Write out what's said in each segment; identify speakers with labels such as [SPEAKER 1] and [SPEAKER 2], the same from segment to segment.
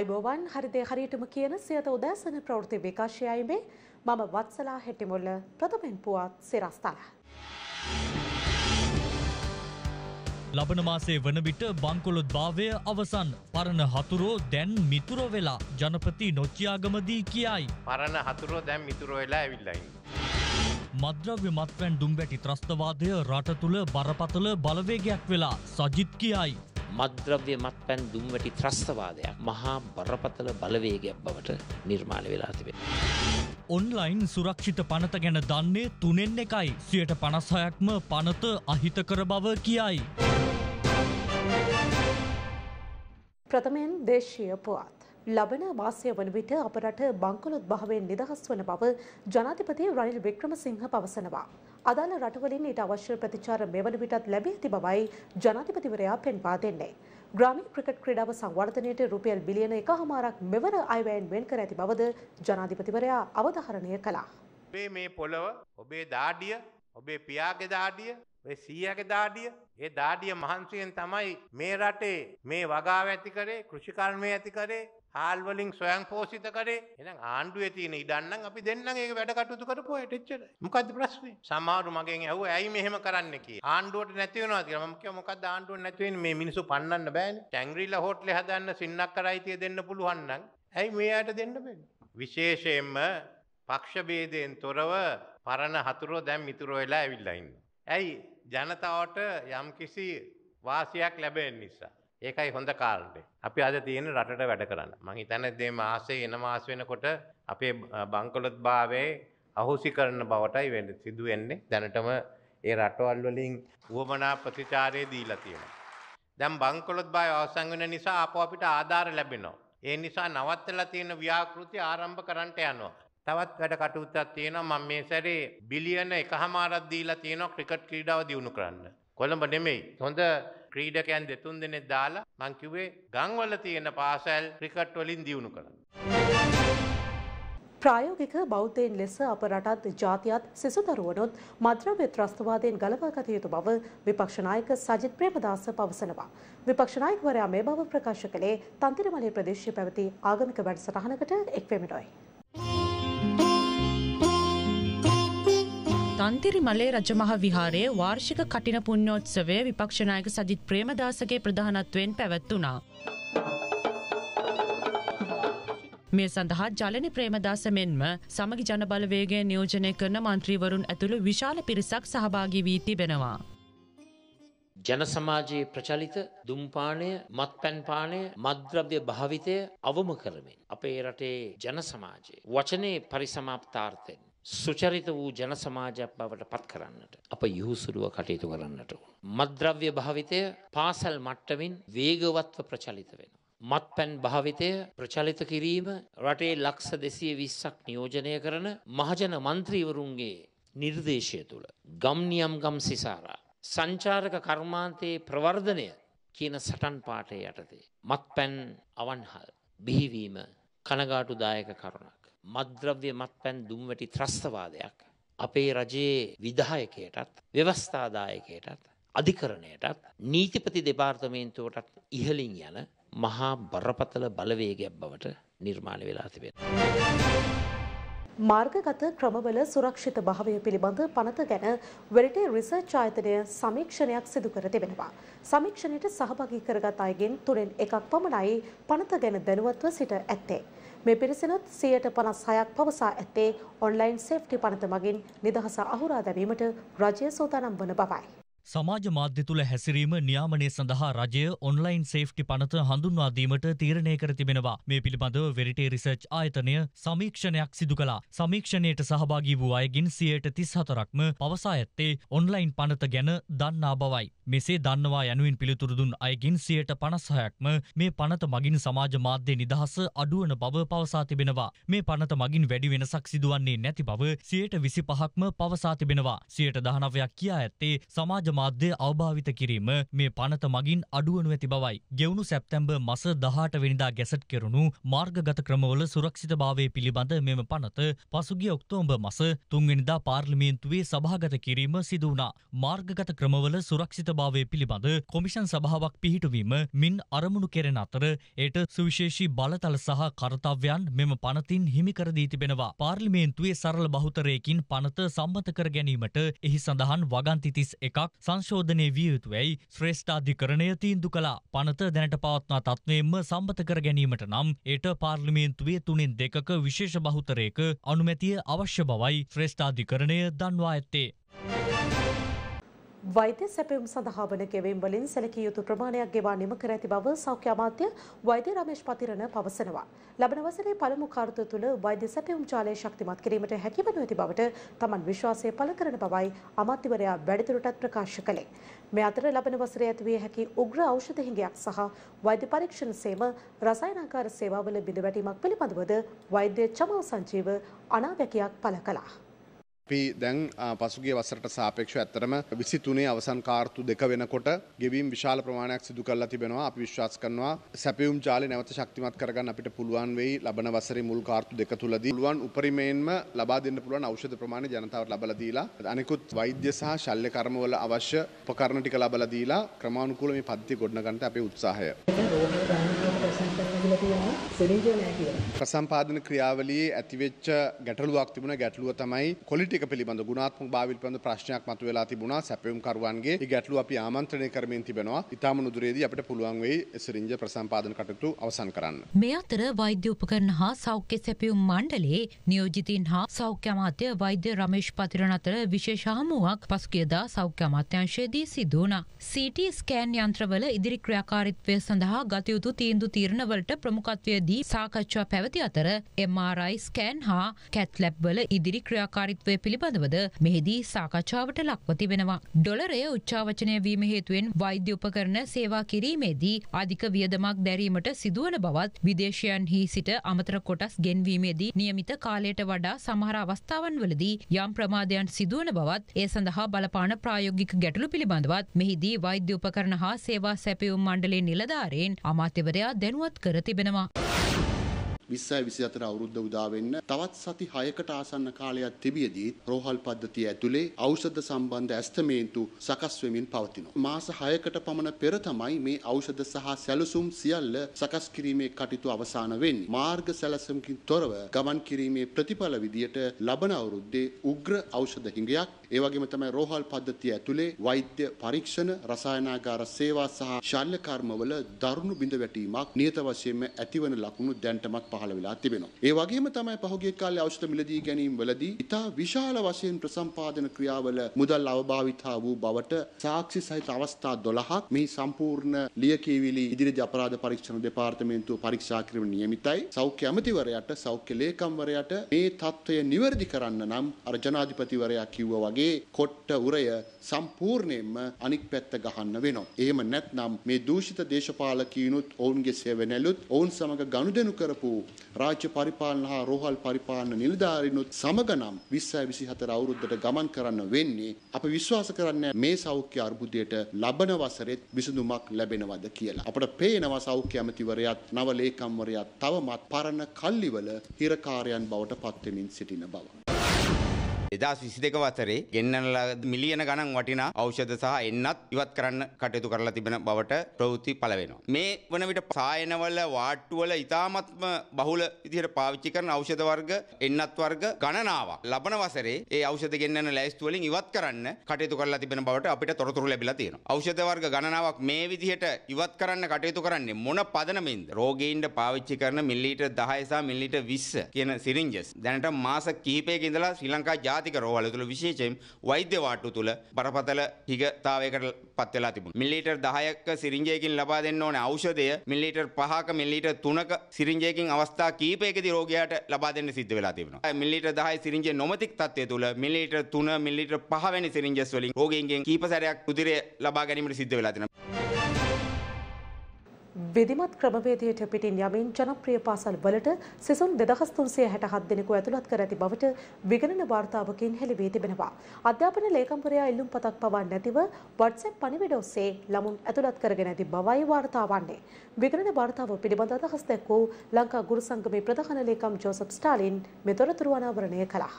[SPEAKER 1] අයිබෝවන් හරිදේ හරියටම කියන සියත උදෑසන ප්‍රවෘති විකාශයයිමේ මම වත්සලා හෙටිමුල්ල ප්‍රථමෙන් පුවත් සිරස්තල.
[SPEAKER 2] ලබන මාසේ වන විට බංකොලොත් භාවය අවසන් පරණ හතුරෝ දැන් මිතුරෝ වෙලා ජනපති නොච්චයාගමදී කියයි. පරණ හතුරෝ දැන් මිතුරෝ වෙලා ඇවිල්ලයි. මද්‍රව්‍ය මත්වැන් දුම්වැටි ත්‍රස්තවාදය රට තුළ බරපතල බලවේගයක් වෙලා සජිත් කියයි. මත්ද්‍රව්‍ය මත්
[SPEAKER 3] පැන් දුම්වැටි ත්‍රස්තවාදයක් මහා බරපතල බලවේගයක් බවට නිර්මාණ වෙලා තිබෙන.
[SPEAKER 2] ඔන්ලයින් සුරක්ෂිත පනත ගැන දන්නේ තුනෙන් එකයි සියට පනස්හයක්ම පනත අහිතකර බව කියයි.
[SPEAKER 1] ප්‍රථමයෙන් දේශීය පුවත්. ලබන මාසය වන විට අප රට බංකොලොත් භාවයෙන් නිදහස් වන බව ජනාධිපති රනිල් වික්‍රමසිංහ පවසනවා. අදාළ රටවලින් ඊට අවශ්‍ය ප්‍රතිචාර මෙවන විටත් ලැබී ඇති බවයි ජනාධිපතිවරයා පෙන්වා දෙන්නේ. ග්‍රාමීය ක්‍රිකට් ක්‍රීඩාව සංවර්ධනයට රුපියල් බිලියන එකහමාරක් මෙවර අයවැයෙන් වෙන් කර ඇති බවද ජනාධිපතිවරයා අවධාරණය කළා.
[SPEAKER 4] ඔබේ මේ පොළව ඔබේ දාඩිය ඔබේ පියාගේ දාඩිය ඔය සීයාගේ දාඩිය ඒ දාඩිය මහන්සියෙන් තමයි මේ රටේ මේ වගාව ඇති කරේ කෘෂිකර්මය ඇති කරේ ආල්වලින් ස්වයං පෝෂිත කරේ එහෙනම් ආණ්ඩුවේ තියෙන ඉඩන්නම් අපි දෙන්නම් ඒක වැඩ කටයුතු කරපු අයට එච්චරයි මොකද්ද ප්‍රශ්නේ සමහරු මගෙන් ඇහුවා ඇයි මෙහෙම කරන්න කියේ ආණ්ඩුවට නැති වෙනවා කියලා මම කිව්වා මොකද්ද ආණ්ඩුවට නැති වෙන්නේ මේ මිනිස්සු පන්නන්න බෑනේ ටැංග්‍රීලා හෝටලේ හදන්න සින්නක්කරයිතිය දෙන්න පුළුවන් නම් ඇයි මේ අයට දෙන්න බෑනේ විශේෂයෙන්ම පක්ෂ ભેදයෙන් තොරව පරණ හතුරෝ දැන් මිතුරෝ වෙලා ඇවිල්ලා ඉන්නවා ඇයි ජනතාවට යම්කිසි වාසියක් ලැබෙන්න නිසා ඒකයි හොඳ කාරණේ. අපි අද තියෙන රටට වැඩ කරන්න. මම හිතන්නේ මේ මාසේ එන මාස වෙනකොට අපේ බංකොලොත් භාවයේ අහෝසි කරන බවටයි වෙන්නේ සිදු වෙන්නේ. දැනටම ඒ රටවල් වලින් වුවමනා ප්‍රතිචාරය දීලා තියෙනවා. දැන් බංකොලොත් භාවය අවසන් වෙන නිසා ආපහු අපිට ආධාර ලැබෙනවා. ඒ නිසා නවත්තලා තියෙන ව්‍යාපෘති ආරම්භ කරන්නට යනවා. තවත් වැඩ කටයුත්තක් තියෙනවා මම මේ සැරේ බිලියන 1.5ක් දීලා තියෙනවා ක්‍රිකට් ක්‍රීඩාව දියුණු කරන්න. කොළඹ නෙමෙයි. හොඳ ක්‍රීඩකයන් දෙතුන් දෙනෙක් දාලා මං කිව්වේ ගම්වල තියෙන පාසල් ක්‍රිකට් වලින් දියුණු කරන්න.
[SPEAKER 1] ප්‍රායෝගික බෞද්ධයෙන් ලෙස අප රටත් ජාතියත් සිසුදරුවනොත් මද්‍රව්‍ය ත්‍රස්තවාදයෙන් ගලවා ගත යුතු බව විපක්ෂනායක සජිත් ප්‍රේමදාස පවසනවා. විපක්ෂනායකවරයා මේ බව ප්‍රකාශ කළේ තන්තිරමලේ ප්‍රදේශය පැවති ආගමික වැඩසටහනකට එක්වෙමිනොයි.
[SPEAKER 5] තන්තිරි මලේ රජමහ විහාරයේ වාර්ෂික කටින පුණ්‍යෝත්සවය විපක්ෂනායක සජිත් ප්‍රේමදාසගේ ප්‍රධානත්වයෙන් පැවැත්වුණා. මේ සඳහා ජලනි ප්‍රේමදාස මෙන්ම සමගි ජනබලවේගේ නියෝජනය කරන මන්ත්‍රීවරුන් ඇතුළු විශාල පිරිසක් සහභාගී වී තිබෙනවා.
[SPEAKER 3] ජන සමාජයේ ප්‍රචලිත දුම්පානය මත්පැන්පානය මද්‍රව්‍ය භාවිතය අවම කරමින් අපේ රටේ ජන සමාජයේ වචනේ පරිසමාප්තාර්ථයෙන් සුචරිත වූ ජන සමාජයක් බවට පත් කරන්නට අප යහුසුරුව කටයුතු කරන්නට ඕන. මද්‍රව්‍ය භාවිතය පාසල් මට්ටමින් වේගවත්ව ප්‍රචලිත වෙන. මත් පැන් භාවිතය ප්‍රචලිත කිරීම රටේ ලක්ෂ දෙසිය විස්සක් නියෝජනය කරන මහජන මන්ත්‍රීවරුන්ගේ නිර්දේශය තුළ. ගම්නියම් ගම් සිසාරා. සංචාරක කර්මාන්තයේ ප්‍රවර්ධනය කියන සටන් පාටය යටතේ. මත් පැන් අවන්හල් බිහිවීම කනගාටුදායක කරුණක්. මද්‍රව්‍ය මත්පැන් දුම්වැටි ත්‍රස්තවාදයක් අපේ රජයේ විධායකයටත් ව්‍යවස්ථාදායකයටත් අධිකරණයටත් නීතිපති දෙපාර්තමේන්තුවටත් ඉහලින් යන මහා බරපතල බලවේගයක් බවට නිර්මාණ වෙලා තිබෙන.
[SPEAKER 1] මාර්ගගත ක්‍රමවල සුරක්ෂිත භාවය පිළිබඳ පනත ගැන වෙරටේ රිසර්ච් ආයතනය සමීක්ෂණයක් සිදු කර තිබෙනවා. සමීක්ෂණයට සහභාගී කරගත් අයගෙන් තුනෙන් එකක් පමණයි පනත ගැන දැනුවත්ව සිට ඇත්තේ. මේ පිරිසනොත් සියයට පනස් හයක් පවසා ඇත්තේ ඔන්ලයින් සේෆ්ටි පනත මගින් නිදහස අහුරා දැමීමට රජය සූදානම් වන බවයි.
[SPEAKER 2] සමාජ මාධ්‍ය තුළ හැසිරීම නියාමනය සඳහා රජය ඔන්ලයින් සේෆ්ටි පනත හඳුන්වාදීමට තීරණය කර තිබෙනවා මේ පිළිබඳව වෙරිටේ රිසර්ච් ආයතනය සමීක්ෂණයක් සිදු කලා සමීක්ෂණයට සහභාගී වූ අයගින් සියයට තිස් හතරක්ම පවසා ඇත්තේ ඔන්ලයින් පනත ගැන දන්නා බවයි. මෙසේ දන්නවා යනුවෙන් පිළිතුරුදුන් අයගින් සියයට පනසහයක්ම මේ පනත මගින් සමාජ මාධ්‍ය නිදහස අඩුවන බව පවසා තිබෙනවා. මේ පනත මගින් වැඩි වෙනසක් සිදුවන්නේ නැති බව සියයට විසි පහක්ම පවසා තිබෙනවා. සියයට දහනවයක් කියා ඇත්තේ සමාජ විවිධ මාධ්‍ය අවභාවිත කිරීම මේ පනත මගින් අඩුවනු ඇති බවයි. ගෙවුණු සැප්තැම්බර් මස 18 වෙනිදා ගැසට් කෙරුණු මාර්ගගත ක්‍රමවල සුරක්ෂිතභාවය පිළිබඳ මෙම පනත පසුගිය ඔක්තෝබර් මස 3 වෙනිදා පාර්ලිමේන්තුවේ සභාගත කිරීම සිදු වුණා. මාර්ගගත ක්‍රමවල සුරක්ෂිතභාවය පිළිබඳ කොමිෂන් සභාවක් පිහිටුවීම මින් අරමුණු කෙරෙන අතර එයට සුවිශේෂී බලතල සහ කර්තව්‍යයන් මෙම පනතින් හිමි කර දී තිබෙනවා. පාර්ලිමේන්තුවේ සරල බහුතරයකින් පනත සම්මත කර ගැනීමට එහි සඳහන් වගන්ති 31ක් සංශෝධනය විය යුතුවැයි ශ්‍රේෂ්ඨාධිකරණය තීන්දු කළා. පනත දැනට පවත්නා තත්ත්වයෙන්ම සම්මත කර ගැනීමට නම් එයට පාර්ලිමේන්තුවේ තුනෙන් දෙකක විශේෂ බහුතරයක අනුමැතිය අවශ්‍ය බවයි ශ්‍රේෂ්ඨාධිකරණය දන්වා ඇත්තේ.
[SPEAKER 1] වෛද්‍ය සැපයුම් සඳහා වන ගෙවීම් වලින් සැලකිය යුතු ප්‍රමාණයක් ගෙවා නිම කර ඇති බව සෞඛ්‍ය අමාත්‍ය වෛද්‍ය රමේෂ් පතිරණ පවසනවා. ලබන වසරේ පළමු කාර්තුව තුළ වෛද්‍ය සැපයුම් ජාලය ශක්තිමත් කිරීමට හැකිවනු ඇති බවට තමන් විශ්වාසය පළ කරන බවයි අමාත්‍යවරයා වැඩිදුරටත් ප්‍රකාශ කළේ. මේ අතර ලබන වසරේ ඇතිවිය හැකි උග්‍ර ඖෂධ හිඟයක් සහ වෛද්‍ය පරීක්ෂණ සේම රසායනාකාර සේවාවල බිඳවැටීමක් පිළිබඳවද වෛද්‍ය චමල් සංජීව අනාවැකියක් පළ කළා.
[SPEAKER 6] අපි දැන් පසුගේ වසරට සාපේක්ෂ ඇත්තරම විසි තුනේ අවසන් කාර්තු දෙක වෙනකොට ගෙවීම් විශාල ප්‍රමාණයක් සිදු කරලා තිබෙනවා අපි විශ්වාස කරනවා සැපියුම් ජාලය නැවත ශක්තිමත් කරගන්න අපිට පුළුවන් වෙයි ලබන වසරේ මුල් කාර්තු දෙක තුලදී පුළුවන් උපරිමයෙන්ම ලබා දෙන්න පුළුවන් ඖෂධ ප්‍රමාණය ජනතාවට ලබලා දීලා අනෙකුත් වෛද්‍ය සහ ශල්‍ය කර්මවල අවශ්‍ය උපකරණ ටික ලබලා දීලා ක්‍රමානුකූලව මේ පද්ධතිය ගොඩනගන්න අපේ උත්සාහය.
[SPEAKER 2] සෙලින්ජෝ නෑ කියලා.
[SPEAKER 6] ප්‍රසම්පාදන ක්‍රියාවලියේ ඇතිවෙච්ච ගැටලුවක් තිබුණ ගැටලුව තමයි කොලිටික පිළිබඳ ගුණාත්මක භාවිල් පිළිබඳ ප්‍රශ්නයක් මතුවලා තිබුණා සැපයුම් කරුවන්ගේ. ඒ ගැටලුව අපි ආමන්ත්‍රණය කරමින් තිබෙනවා. ඊටාම නුදුරේදී අපිට පුළුවන් වෙයි සෙලින්ජ ප්‍රසම්පාදන කටයුතු අවසන් කරන්න.
[SPEAKER 5] මේ අතර වෛද්‍ය උපකරණ හා සෞඛ්‍ය සැපයුම් මණ්ඩලයේ නියෝජිතින් හා සෞඛ්‍ය අමාත්‍ය වෛද්‍ය රමේෂ් පතිරණ අතර විශේෂ හමුවක් පසුගියදා සෞඛ්‍ය අමාත්‍යංශයේදී සිදු වුණා. CT ස්කෑන් යන්ත්‍රවල ඉදිරි ක්‍රියාකාරීත්වය සඳහා ගතයුතු තීන්දුව තීරණවලට ප්‍රමුඛත්වය සම්බන්ධයේදී සාකච්ඡා පැවති අතර MRI ස්කෑන් හා කැත්ලැබ්වල ඉදිරි ක්‍රියාකාරිත්වය පිළිබඳවද මෙහිදී සාකච්ඡාවට ලක්ව තිබෙනවා. ඩොලරය උච්චාවචනය වීම හේතුවෙන් වෛද්‍ය උපකරණ සේවා කිරීමේදී අධික වියදමක් දැරීමට සිදුවන බවත් විදේශයන්හි සිට අමතර කොටස් ගෙන්වීමේදී නියමිත කාලයට වඩා සමහර අවස්ථාවන් වලදී යම් ප්‍රමාදයන් සිදුවන බවත් ඒ සඳහා බලපාන ප්‍රායෝගික ගැටලු පිළිබඳවත් මෙහිදී වෛද්‍ය උපකරණ හා සේවා සැපියුම් මණ්ඩලේ නිලධාරයෙන් අමාත්‍යවරයා දැනුවත් කර තිබෙනවා.
[SPEAKER 6] 20 24 අවුරුද්ද උදා වෙන්න තවත් සති 6කට ආසන්න කාලයක් තිබියදී රෝහල් පද්ධතිය ඇතුලේ ඖෂධ සම්බන්ධ ඇස්තමේන්තු සකස් වෙමින් පවතිනවා. මාස 6කට පමණ පෙර තමයි මේ ඖෂධ සහ සැලසුම් සියල්ල සකස් කිරීමේ කටයුතු අවසන් වෙන්නේ. මාර්ග සැලසුම්කින් තොරව ගමන් කිරීමේ ප්‍රතිඵල විදියට ලබන අවුරුද්දේ උග්‍ර ඖෂධ හිඟයක් ඒ වගේම තමයි රෝහල් පද්ධතිය ඇතුලේ වෛද්‍ය පරීක්ෂණ රසායනාගාර ಸೇವಾ සහ ශල්‍ය කර්මවල දරුණු බිඳ වැටීමක් නියත වශයෙන්ම ඇතිවන ලකුණු දැන්ටමත් පහ පහළ වෙලා තිබෙනවා. ඒ වගේම තමයි පහුගිය කාලේ ඖෂධ මිලදී ගැනීම් වලදී ඉතා විශාල වශයෙන් ප්‍රසම්පාදන ක්‍රියාවල මුදල් අවභාවිතා වූ බවට සාක්ෂි සහිත අවස්ථා 12ක් මෙහි සම්පූර්ණ ලියකියවිලි ඉදිරිදී අපරාධ පරීක්ෂණ දෙපාර්තමේන්තුව පරීක්ෂා කිරීම නියමිතයි. සෞඛ්‍ය ඇමතිවරයාට සෞඛ්‍ය ලේකම්වරයාට මේ තත්ත්වය නිවැරදි කරන්න නම් අර ජනාධිපතිවරයා කිව්වා වගේ කොට්ට උරය සම්පූර්ණයෙන්ම අනික් පැත්ත ගහන්න වෙනවා. එහෙම නැත්නම් මේ දූෂිත දේශපාලකීනුත් ඔවුන්ගේ සේවනැලුත් ඔවුන් සමග ගනුදෙනු කරපු රාජ්‍ය පරිපාලන හා රෝහල් පරිපාලන නිලධාරීනුත් සමගනම් 20 24 අවුරුද්දට ගමන් කරන්න වෙන්නේ අපි විශ්වාස කරන්නේ මේ සෞඛ්‍ය අර්බුදයට ලබන වසරෙත් විසඳුමක් ලැබෙනවද කියලා. අපිට පේනවා සෞඛ්‍ය අමතිවරයාත් නව ලේකම්වරයාත් තවමත් පරණ කල්ලිවල හිරකාරයන් බවට පත් වෙමින් සිටින බව. එදස් විසි දෙක වසරේ ගෙන්නනලා මිලියන ගණන් වටිනා
[SPEAKER 7] ඖෂධ සහ එන්නත් ඉවත් කරන්න කටයුතු කරලා තිබෙන බවට ප්‍රවෘත්ති පළවෙනවා. මේ වන විට සායනවල වාට්ටුවල ඉතාමත්ම බහුල විදිහට පාවිච්චි කරන ඖෂධ වර්ග එන්නත් වර්ග ගණනාවක් ලබන වසරේ ඒ ඖෂධ ගෙන්නන ලෑස්තු වලින් ඉවත් කරන්න කටයුතු කරලා තිබෙන බවට අපිට තොරතුරු ලැබිලා තියෙනවා. ඖෂධ වර්ග ගණනාවක් මේ විදිහට ඉවත් කරන්න කටයුතු කරන්නේ මොන පදනමින්ද? රෝගීන්ට පාවිච්චි කරන මිලිලීටර් 10 සහ මිලිලීටර් 20 කියන සිරින්ජස් දැනට මාස කිහිපයක ඉඳලා ශ්‍රී ලංකා ජාතික රෝහල තුළ විශේෂයෙන් වෛද්‍ය වාට්ටු තුළ බරපතල හිගතාවයකට පත් වෙලා තිබුණා. මිලිලීටර් 10ක සිරින්ජයකින් ලබා දෙන්න ඕන ඖෂධය මිලිලීටර් 5ක මිලිලීටර් 3ක සිරින්ජයකින් අවස්ථා කීපයකදී රෝගියාට ලබා දෙන්න සිද්ධ වෙලා තිබෙනවා. මිලිලීටර් 10 සිරින්ජේ නොමැතික් තත්ත්වය තුළ මිලිලීටර් 3 මිලිලීටර් 5 වැනි සිරින්ජස් වලින් රෝගීන්ගෙන් කීප සැරයක් උදිරය ලබා ගැනීමට සිද්ධ වෙලා තිබෙනවා.
[SPEAKER 1] විධිමත් ක්‍රමවේදයට පිටින් යමින් ජනප්‍රිය පාසල් වලට සිසුන් දෙදහස් තුන්සිය හැට හත් දෙනෙකු ඇතුළත් කර ඇති බවට විගණන වාර්තාවකින් හෙළිවී තිබෙනවා. අධ්‍යාපන ලේකම්වරයා ඉල්ලුම් පතක් පවා නැතිව වට්සැප් පණිවිඩ ඔස්සේ ළමුන් ඇතුළත් කරගෙන ඇති බවයි වාර්තා වන්නේ. විගණන වාර්තාව පිළිබඳ අදහස් දැක් වූ ලංකා ගුරු සංගමේ ප්‍රධාන ලේකම් ජෝසප් ස්ටාලින් මෙතොරතුරු අනාවරණය කළා.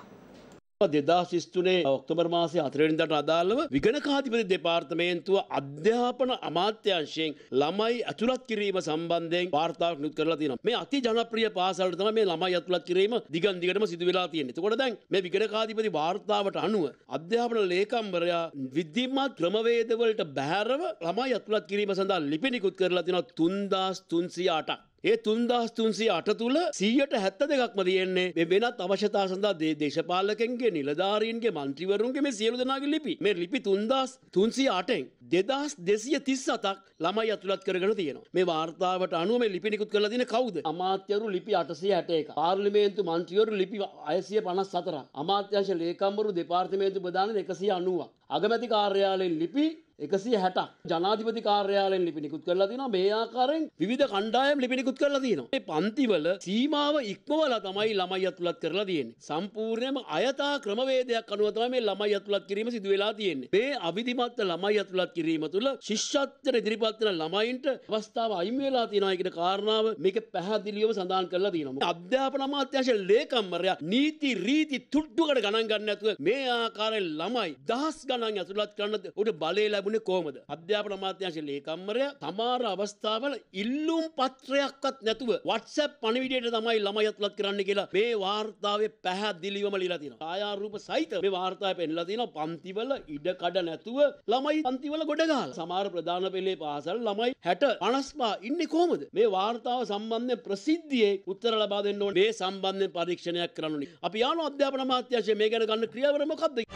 [SPEAKER 8] දෙදස් ස්තුනේ ඔක්තෝබර් මාසේ අතරවෙනිදට අදාළව විගණකාධිපති දෙපාර්තමේන්තුව අධ්‍යාපන අමාත්‍යංශයෙන් ළමයි ඇතුළත් කිරීම සම්බන්ධයෙන් වාර්තාවක් නිකුත් කරලා තියෙනවා. මේ අති ජනප්‍රිය පාසලට තමයි මේ ළමයි ඇතුළත් කිරීම දිගන් දිගටම සිදු වෙලා තියෙන්නේ. එතකොට දැන් මේ විගණකාධිපති වාර්තාවට අනුව අධ්‍යාපන ලේකම්වරයා විද්‍යුත්මත් ක්‍රමවේදවලට බැහැරව ළමයි ඇතුළත් කිරීම සඳහා ලිපි නිකුත් කරලා තියෙනවා 3308ක්. ඒ තුන්දහස් තුන්සේ අට තුළ සීයට හැත්ත දෙකක්ම තියෙන්නේ මේ වෙනත් අවශ්‍යතා සඳහා දේ දේශපාලකන්ගේ නිලධාරීන්ගේ මන්ත්‍රීවරුන්ගේ මේ සියලු දෙනාගේ ලිපි මේ ලිපි තුන්දස් තුන්සී අටෙන් දෙදස් දෙසිය තිස් අතක් ළමයි ඇතුළත් කරගෙන තියෙනවා මේ වාර්තාවට අනුව මේ ලිපි නිකුත් කරලා තියෙන කවුද අමාත්‍යවරු ලිපි 861 පාර්ලිමේන්තු මන්ත්‍රීවරු ලිපි 654 අමාත්‍යංශ ලේකම්වරු දෙපාර්තමේන්තු ප්‍රධානි 190ක් අගමැති කාර්යාලයෙන් ලිපි එකසිය හැටක් ජනාධිපති කාර්යාලෙන් ලිපි නිකුත් කරලා තිනවා මේ ආකාරයෙන් විවිධ කණ්ඩායම් ලිපි නිකුත් කරලා තිනවා. මේ පන්තිවල සීමාව ඉක්මවලා තමයි ළමයි අතුලත් කරලා තියෙන්නේ. සම්පූර්ණයෙන්ම අයථා ක්‍රමවේදයක් අනුව තමයි මේ ළමයි අතුලත් කිරීම සිදු වෙලා තියෙන්නේ. මේ අවිධිමත් ළමයි අතුලත් කිරීම තුළ ශිෂ්‍යත්වයට ඉදිරිපත් වෙන ළමයින්ට අවස්ථාව අයින් වෙලා තියෙනවා කියන කාරණාව මේක පැහැදිලිවම සඳහන් කරලා තියෙනවා. අධ්‍යාපන අමාත්‍යාංශයේ ලේකම්වරයා නීති රීති තුට්ටුවකට ගණන් ගන්න නැතුව මේ ආකාරයෙන් ළමයි දහස් ගණන් නම් ඇතුළත් කරන්න උට බලය ලැබුණේ කොහොමද අධ්‍යාපන අමාත්‍යංශ ලේකම්වරය තමාර අවස්ථාවල ඉල්ලුම් පත්‍රයක්වත් නැතුව WhatsApp පණිවිඩයට තමයි ළමයි ඇතුළත් කරන්න කියලා මේ වාර්තාවේ පැහැදිලිවම ලියලා තියෙනවා ආයාරූප සහිත මේ වාර්තාවේ පෙන්නලා තියෙනවා පන්තිවල ඉඩ කඩ නැතුව ළමයි පන්තිවල ගොඩ ගහලා සමහර ප්‍රධාන පෙළේ පාසල් ළමයි 60 55 ඉන්නේ කොහොමද මේ වාර්තාව සම්බන්ධයෙන් ප්‍රසිද්ධියේ උත්තර ලබා දෙන්න ඕනේ මේ සම්බන්ධයෙන් පරීක්ෂණයක් කරන්න ඕනේ අපි යාන අධ්‍යාපන අමාත්‍යංශය මේ ගැන ගන්න ක්‍රියාවර මොකක්ද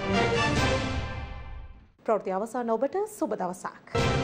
[SPEAKER 1] ප්‍රවෘති අවසන් ඔබට සුබ දවසක්.